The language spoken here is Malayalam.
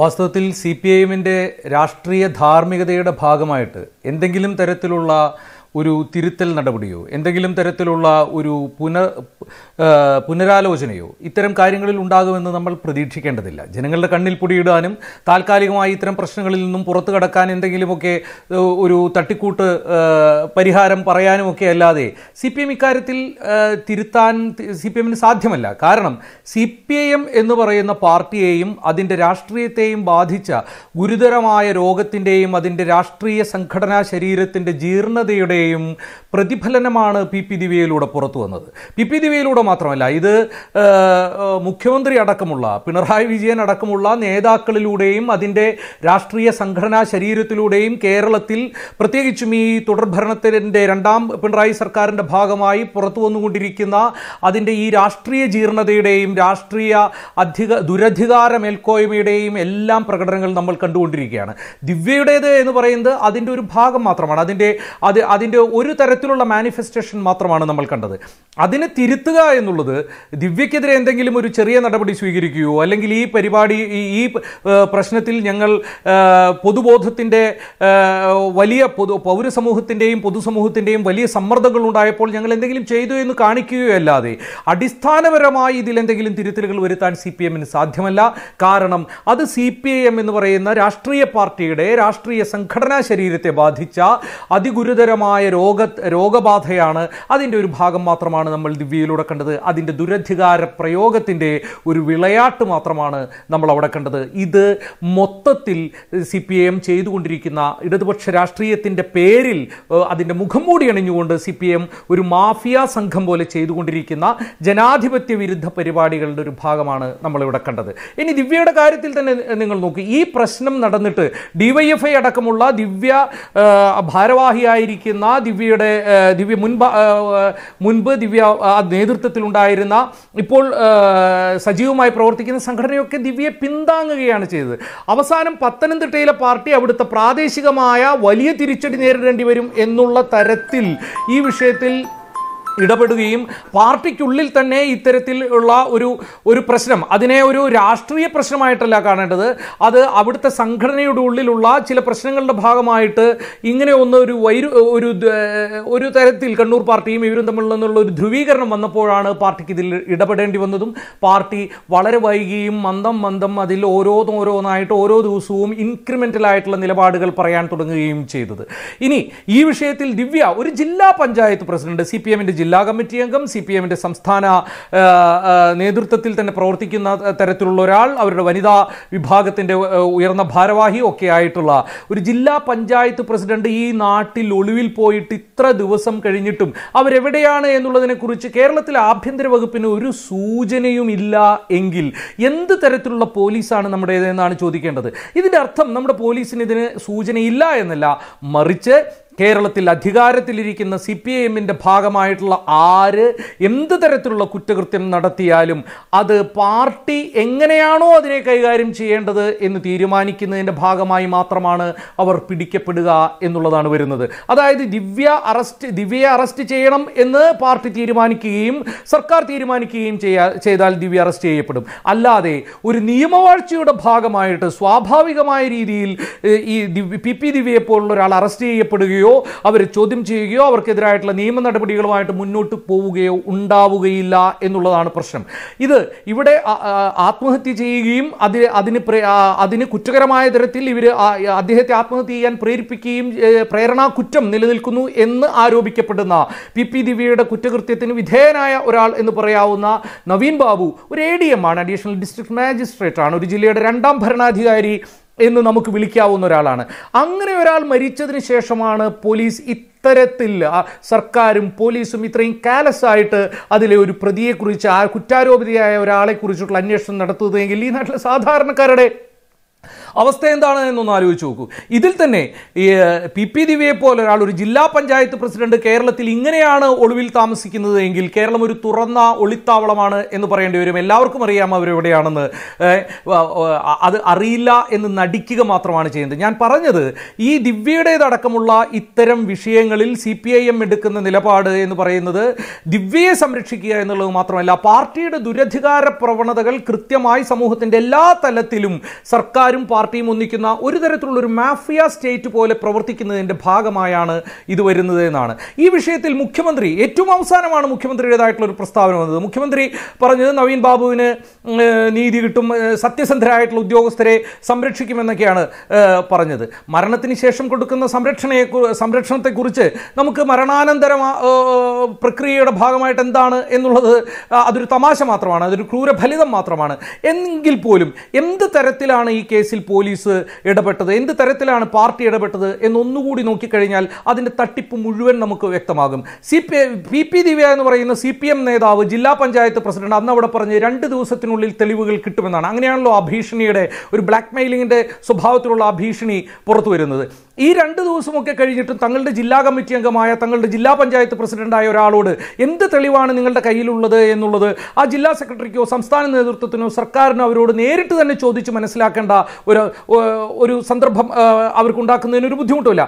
വാസ്തവത്തിൽ സി പി ഐ എമ്മിൻ്റെ രാഷ്ട്രീയ ധാർമ്മികതയുടെ ഭാഗമായിട്ട് എന്തെങ്കിലും തരത്തിലുള്ള ഒരു തിരുത്തൽ നടപടിയോ എന്തെങ്കിലും തരത്തിലുള്ള ഒരു പുനർ പുനരാലോചനയോ ഇത്തരം കാര്യങ്ങളിൽ ഉണ്ടാകുമെന്ന് നമ്മൾ പ്രതീക്ഷിക്കേണ്ടതില്ല ജനങ്ങളുടെ കണ്ണിൽ പൊടിയിടാനും താൽക്കാലികമായി ഇത്തരം പ്രശ്നങ്ങളിൽ നിന്നും പുറത്തു കടക്കാൻ എന്തെങ്കിലുമൊക്കെ ഒരു തട്ടിക്കൂട്ട് പരിഹാരം പറയാനുമൊക്കെ അല്ലാതെ സി പി എം ഇക്കാര്യത്തിൽ തിരുത്താൻ സി പി എമ്മിന് സാധ്യമല്ല കാരണം സി പി ഐ എം എന്ന് പറയുന്ന പാർട്ടിയെയും അതിൻ്റെ രാഷ്ട്രീയത്തെയും ബാധിച്ച ഗുരുതരമായ രോഗത്തിൻ്റെയും അതിൻ്റെ രാഷ്ട്രീയ സംഘടനാ ശരീരത്തിൻ്റെ ജീർണതയുടെ പ്രക്രിയയും പ്രതിഫലനമാണ് പി പി ദിവ്യയിലൂടെ പുറത്തു വന്നത് പി പി ദിവ്യയിലൂടെ മാത്രമല്ല ഇത് മുഖ്യമന്ത്രി അടക്കമുള്ള പിണറായി വിജയൻ അടക്കമുള്ള നേതാക്കളിലൂടെയും അതിൻ്റെ രാഷ്ട്രീയ സംഘടനാ ശരീരത്തിലൂടെയും കേരളത്തിൽ പ്രത്യേകിച്ചും ഈ തുടർഭരണത്തിൻ്റെ രണ്ടാം പിണറായി സർക്കാരിൻ്റെ ഭാഗമായി പുറത്തു വന്നുകൊണ്ടിരിക്കുന്ന അതിൻ്റെ ഈ രാഷ്ട്രീയ ജീർണതയുടെയും രാഷ്ട്രീയ അധിക ദുരധികാരമേൽക്കോയ്മയുടെയും എല്ലാം പ്രകടനങ്ങൾ നമ്മൾ കണ്ടുകൊണ്ടിരിക്കുകയാണ് ദിവ്യയുടേത് എന്ന് പറയുന്നത് അതിൻ്റെ ഒരു ഭാഗം മാത്രമാണ് അതിൻ്റെ അത് അതിൻ്റെ അതിൻ്റെ ഒരു തരത്തിലുള്ള മാനിഫെസ്റ്റേഷൻ മാത്രമാണ് നമ്മൾ കണ്ടത് അതിനെ തിരുത്തുക എന്നുള്ളത് ദിവ്യക്കെതിരെ എന്തെങ്കിലും ഒരു ചെറിയ നടപടി സ്വീകരിക്കുകയോ അല്ലെങ്കിൽ ഈ പരിപാടി ഈ പ്രശ്നത്തിൽ ഞങ്ങൾ പൊതുബോധത്തിൻ്റെ വലിയ പൊതു പൗരസമൂഹത്തിൻ്റെയും പൊതുസമൂഹത്തിൻ്റെയും വലിയ സമ്മർദ്ദങ്ങൾ ഉണ്ടായപ്പോൾ ഞങ്ങൾ എന്തെങ്കിലും ചെയ്തു എന്ന് കാണിക്കുകയോ അല്ലാതെ അടിസ്ഥാനപരമായി ഇതിലെന്തെങ്കിലും തിരുത്തലുകൾ വരുത്താൻ സി പി എമ്മിന് സാധ്യമല്ല കാരണം അത് സി പി ഐ എം എന്ന് പറയുന്ന രാഷ്ട്രീയ പാർട്ടിയുടെ രാഷ്ട്രീയ സംഘടനാ ശരീരത്തെ ബാധിച്ച അതിഗുരുതരമായ രോഗ രോഗബാധയാണ് അതിൻ്റെ ഒരു ഭാഗം മാത്രമാണ് മാത്രമാണ് നമ്മൾ ദിവ്യയിലൂടെ കണ്ടത് അതിൻ്റെ ദുരധികാര പ്രയോഗത്തിൻ്റെ ഒരു വിളയാട്ട് മാത്രമാണ് നമ്മൾ അവിടെ കണ്ടത് ഇത് മൊത്തത്തിൽ സി പി എം ചെയ്തുകൊണ്ടിരിക്കുന്ന ഇടതുപക്ഷ രാഷ്ട്രീയത്തിൻ്റെ പേരിൽ അതിൻ്റെ മുഖം മൂടി അണിഞ്ഞുകൊണ്ട് സി പി എം ഒരു മാഫിയ സംഘം പോലെ ചെയ്തുകൊണ്ടിരിക്കുന്ന ജനാധിപത്യ വിരുദ്ധ പരിപാടികളുടെ ഒരു ഭാഗമാണ് നമ്മളിവിടെ കണ്ടത് ഇനി ദിവ്യയുടെ കാര്യത്തിൽ തന്നെ നിങ്ങൾ നോക്കി ഈ പ്രശ്നം നടന്നിട്ട് ഡിവൈഎഫ്ഐ അടക്കമുള്ള ദിവ്യ ഭാരവാഹിയായിരിക്കുന്ന ദിവ്യയുടെ ദിവ്യ മുൻപ് മുൻപ് ദിവ്യ ദിവ്യ നേതൃത്വത്തിലുണ്ടായിരുന്ന ഇപ്പോൾ സജീവമായി പ്രവർത്തിക്കുന്ന സംഘടനയൊക്കെ ദിവ്യയെ പിന്താങ്ങുകയാണ് ചെയ്തത് അവസാനം പത്തനംതിട്ടയിലെ പാർട്ടി അവിടുത്തെ പ്രാദേശികമായ വലിയ തിരിച്ചടി നേരിടേണ്ടി വരും എന്നുള്ള തരത്തിൽ ഈ വിഷയത്തിൽ ഇടപെടുകയും പാർട്ടിക്കുള്ളിൽ തന്നെ ഇത്തരത്തിൽ ഉള്ള ഒരു ഒരു പ്രശ്നം അതിനെ ഒരു രാഷ്ട്രീയ പ്രശ്നമായിട്ടല്ല കാണേണ്ടത് അത് അവിടുത്തെ സംഘടനയുടെ ഉള്ളിലുള്ള ചില പ്രശ്നങ്ങളുടെ ഭാഗമായിട്ട് ഇങ്ങനെ ഒന്ന് ഒരു വൈരു ഒരു ഒരു തരത്തിൽ കണ്ണൂർ പാർട്ടിയും ഇവരും തമ്മിൽ നിന്നുള്ള ഒരു ധ്രുവീകരണം വന്നപ്പോഴാണ് പാർട്ടിക്ക് ഇതിൽ ഇടപെടേണ്ടി വന്നതും പാർട്ടി വളരെ വൈകിയും മന്ദം മന്ദം അതിൽ ഓരോന്നായിട്ട് ഓരോ ദിവസവും ഇൻക്രിമെൻ്റലായിട്ടുള്ള നിലപാടുകൾ പറയാൻ തുടങ്ങുകയും ചെയ്തത് ഇനി ഈ വിഷയത്തിൽ ദിവ്യ ഒരു ജില്ലാ പഞ്ചായത്ത് പ്രസിഡന്റ് സി പി എമ്മിൻ്റെ ജില്ലാ കമ്മിറ്റി അംഗം സി പി എമ്മിൻ്റെ സംസ്ഥാന നേതൃത്വത്തിൽ തന്നെ പ്രവർത്തിക്കുന്ന തരത്തിലുള്ള ഒരാൾ അവരുടെ വനിതാ വിഭാഗത്തിൻ്റെ ഉയർന്ന ഭാരവാഹി ഒക്കെ ആയിട്ടുള്ള ഒരു ജില്ലാ പഞ്ചായത്ത് പ്രസിഡന്റ് ഈ നാട്ടിൽ ഒളിവിൽ പോയിട്ട് ഇത്ര ദിവസം കഴിഞ്ഞിട്ടും അവരെവിടെയാണ് എന്നുള്ളതിനെക്കുറിച്ച് കേരളത്തിലെ ആഭ്യന്തര വകുപ്പിന് ഒരു സൂചനയും ഇല്ല എങ്കിൽ എന്ത് തരത്തിലുള്ള പോലീസാണ് നമ്മുടേതെന്നാണ് ചോദിക്കേണ്ടത് ഇതിൻ്റെ അർത്ഥം നമ്മുടെ പോലീസിന് ഇതിന് സൂചനയില്ല എന്നല്ല മറിച്ച് കേരളത്തിൽ അധികാരത്തിലിരിക്കുന്ന സി പി എമ്മിൻ്റെ ഭാഗമായിട്ടുള്ള ആര് എന്ത് തരത്തിലുള്ള കുറ്റകൃത്യം നടത്തിയാലും അത് പാർട്ടി എങ്ങനെയാണോ അതിനെ കൈകാര്യം ചെയ്യേണ്ടത് എന്ന് തീരുമാനിക്കുന്നതിൻ്റെ ഭാഗമായി മാത്രമാണ് അവർ പിടിക്കപ്പെടുക എന്നുള്ളതാണ് വരുന്നത് അതായത് ദിവ്യ അറസ്റ്റ് ദിവ്യയെ അറസ്റ്റ് ചെയ്യണം എന്ന് പാർട്ടി തീരുമാനിക്കുകയും സർക്കാർ തീരുമാനിക്കുകയും ചെയ്താൽ ദിവ്യ അറസ്റ്റ് ചെയ്യപ്പെടും അല്ലാതെ ഒരു നിയമവാഴ്ചയുടെ ഭാഗമായിട്ട് സ്വാഭാവികമായ രീതിയിൽ ഈ പി പി ദിവ്യയെ പോലുള്ള ഒരാൾ അറസ്റ്റ് ചെയ്യപ്പെടുകയോ ചെയ്യുകയോ അവർ ചോദ്യം ചെയ്യുകയോ അവർക്കെതിരായിട്ടുള്ള നിയമ നടപടികളുമായിട്ട് മുന്നോട്ട് പോവുകയോ ഉണ്ടാവുകയില്ല എന്നുള്ളതാണ് പ്രശ്നം ഇത് ഇവിടെ ആത്മഹത്യ ചെയ്യുകയും അതിന് അതിന് അതിന് കുറ്റകരമായ തരത്തിൽ ഇവർ അദ്ദേഹത്തെ ആത്മഹത്യ ചെയ്യാൻ പ്രേരിപ്പിക്കുകയും പ്രേരണാ കുറ്റം നിലനിൽക്കുന്നു എന്ന് ആരോപിക്കപ്പെടുന്ന പി പി ദിവ്യയുടെ കുറ്റകൃത്യത്തിന് വിധേയനായ ഒരാൾ എന്ന് പറയാവുന്ന നവീൻ ബാബു ഒരു എ ഡി എം ആണ് അഡീഷണൽ ഡിസ്ട്രിക്ട് മാജിസ്ട്രേറ്റ് ആണ് ഒരു ജില്ലയുടെ രണ്ടാം ഭരണാധികാരി എന്ന് നമുക്ക് വിളിക്കാവുന്ന ഒരാളാണ് അങ്ങനെ ഒരാൾ മരിച്ചതിന് ശേഷമാണ് പോലീസ് ഇത്തരത്തിൽ സർക്കാരും പോലീസും ഇത്രയും കാലസായിട്ട് അതിലെ ഒരു പ്രതിയെക്കുറിച്ച് ആ കുറ്റാരോപിതയായ ഒരാളെക്കുറിച്ചുള്ള അന്വേഷണം നടത്തുന്നതെങ്കിൽ ഈ നാട്ടിലെ സാധാരണക്കാരുടെ അവസ്ഥ എന്താണ് എന്നൊന്ന് ആലോചിച്ച് നോക്കൂ ഇതിൽ തന്നെ ഈ പി പി ദിവ്യയെ പോലെ ഒരാൾ ഒരു ജില്ലാ പഞ്ചായത്ത് പ്രസിഡന്റ് കേരളത്തിൽ ഇങ്ങനെയാണ് ഒളിവിൽ താമസിക്കുന്നത് എങ്കിൽ കേരളം ഒരു തുറന്ന ഒളിത്താവളമാണ് എന്ന് പറയേണ്ടി വരും എല്ലാവർക്കും അറിയാം അവരെവിടെയാണെന്ന് അത് അറിയില്ല എന്ന് നടിക്കുക മാത്രമാണ് ചെയ്യുന്നത് ഞാൻ പറഞ്ഞത് ഈ ദിവ്യയുടേതടക്കമുള്ള ഇത്തരം വിഷയങ്ങളിൽ സി പി ഐ എം എടുക്കുന്ന നിലപാട് എന്ന് പറയുന്നത് ദിവ്യയെ സംരക്ഷിക്കുക എന്നുള്ളത് മാത്രമല്ല പാർട്ടിയുടെ ദുരധികാര പ്രവണതകൾ കൃത്യമായി സമൂഹത്തിൻ്റെ എല്ലാ തലത്തിലും സർക്കാരും പാർട്ടി പാർട്ടിയും ഒന്നിക്കുന്ന ഒരു തരത്തിലുള്ള ഒരു മാഫിയ സ്റ്റേറ്റ് പോലെ പ്രവർത്തിക്കുന്നതിൻ്റെ ഭാഗമായാണ് ഇത് വരുന്നത് എന്നാണ് ഈ വിഷയത്തിൽ മുഖ്യമന്ത്രി ഏറ്റവും അവസാനമാണ് മുഖ്യമന്ത്രിയുടേതായിട്ടുള്ള ഒരു പ്രസ്താവന വന്നത് മുഖ്യമന്ത്രി പറഞ്ഞത് നവീൻ ബാബുവിന് നീതി കിട്ടും സത്യസന്ധരായിട്ടുള്ള ഉദ്യോഗസ്ഥരെ സംരക്ഷിക്കുമെന്നൊക്കെയാണ് പറഞ്ഞത് മരണത്തിന് ശേഷം കൊടുക്കുന്ന സംരക്ഷണയെ സംരക്ഷണത്തെക്കുറിച്ച് നമുക്ക് മരണാനന്തര പ്രക്രിയയുടെ ഭാഗമായിട്ട് എന്താണ് എന്നുള്ളത് അതൊരു തമാശ മാത്രമാണ് അതൊരു ക്രൂരഫലിതം മാത്രമാണ് എങ്കിൽ പോലും എന്ത് തരത്തിലാണ് ഈ കേസിൽ പോലീസ് ഇടപെട്ടത് എന്ത് തരത്തിലാണ് പാർട്ടി ഇടപെട്ടത് എന്നൊന്നുകൂടി നോക്കിക്കഴിഞ്ഞാൽ അതിൻ്റെ തട്ടിപ്പ് മുഴുവൻ നമുക്ക് വ്യക്തമാകും C P P P Divya എന്ന് പറയുന്ന സി പി എം നേതാവ് ജില്ലാ പഞ്ചായത്ത് പ്രസിഡന്റ് അന്ന് അവിടെ പറഞ്ഞ് രണ്ട് ദിവസത്തിനുള്ളിൽ തെളിവുകൾ കിട്ടുമെന്നാണ് അങ്ങനെയാണല്ലോ ആ ഭീഷണിയുടെ ഒരു ബ്ലാക്ക് മെയിലിങ്ങിൻ്റെ സ്വഭാവത്തിലുള്ള ആ ഭീഷണി പുറത്തു വരുന്നത് ഈ രണ്ട് ദിവസമൊക്കെ കഴിഞ്ഞിട്ടും തങ്ങളുടെ ജില്ലാ കമ്മിറ്റി അംഗമായ തങ്ങളുടെ ജില്ലാ പഞ്ചായത്ത് പ്രസിഡന്റായ ഒരാളോട് എന്ത് തെളിവാണ് നിങ്ങളുടെ കയ്യിലുള്ളത് എന്നുള്ളത് ആ ജില്ലാ സെക്രട്ടറിക്കോ സംസ്ഥാന നേതൃത്വത്തിനോ സർക്കാരിനോ അവരോട് നേരിട്ട് തന്നെ ചോദിച്ച് മനസ്സിലാക്കേണ്ട ഒരു ഒരു സന്ദർഭം അവർക്കുണ്ടാക്കുന്നതിന് ഒരു ബുദ്ധിമുട്ടുമില്ല